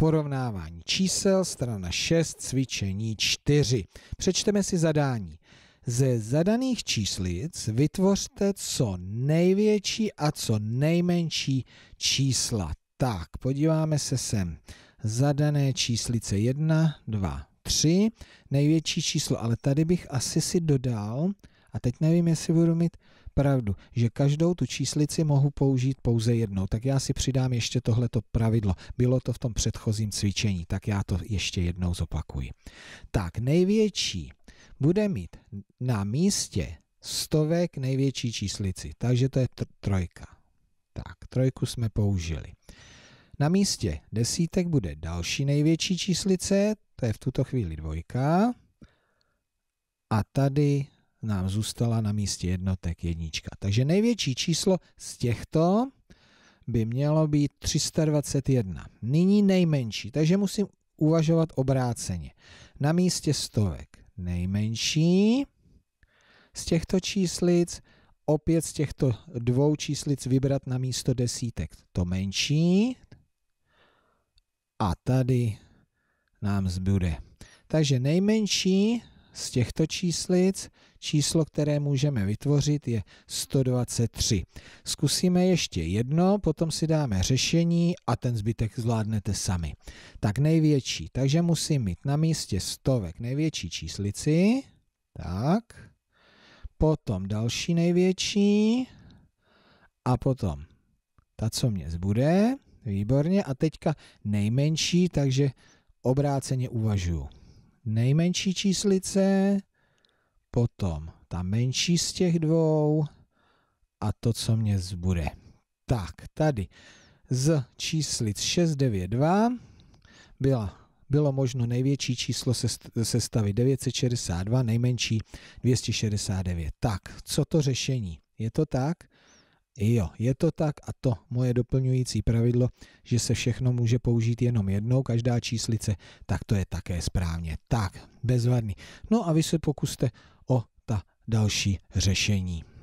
Porovnávání čísel, strana 6, cvičení 4. Přečteme si zadání. Ze zadaných číslic vytvořte co největší a co nejmenší čísla. Tak, podíváme se sem. Zadané číslice 1, 2, 3. Největší číslo, ale tady bych asi si dodal a teď nevím, jestli budu mít pravdu, že každou tu číslici mohu použít pouze jednou. Tak já si přidám ještě tohleto pravidlo. Bylo to v tom předchozím cvičení, tak já to ještě jednou zopakuji. Tak, největší bude mít na místě stovek největší číslici, takže to je tr trojka. Tak, trojku jsme použili. Na místě desítek bude další největší číslice, to je v tuto chvíli dvojka. A tady nám zůstala na místě jednotek jednička. Takže největší číslo z těchto by mělo být 321. Nyní nejmenší, takže musím uvažovat obráceně. Na místě stovek nejmenší z těchto číslic, opět z těchto dvou číslic vybrat na místo desítek to menší a tady nám zbude. Takže nejmenší z těchto číslic číslo, které můžeme vytvořit, je 123. Zkusíme ještě jedno, potom si dáme řešení a ten zbytek zvládnete sami. Tak největší, takže musím mít na místě stovek největší číslici, tak, potom další největší a potom ta, co mě zbude, výborně, a teďka nejmenší, takže obráceně uvažuju nejmenší číslice, potom ta menší z těch dvou a to, co mě zbude. Tak, tady z číslic 692 byla bylo možno největší číslo sestavy 962, nejmenší 269. Tak, co to řešení? Je to tak, Jo, je to tak a to moje doplňující pravidlo, že se všechno může použít jenom jednou, každá číslice, tak to je také správně. Tak, bezvadný. No a vy se pokuste o ta další řešení.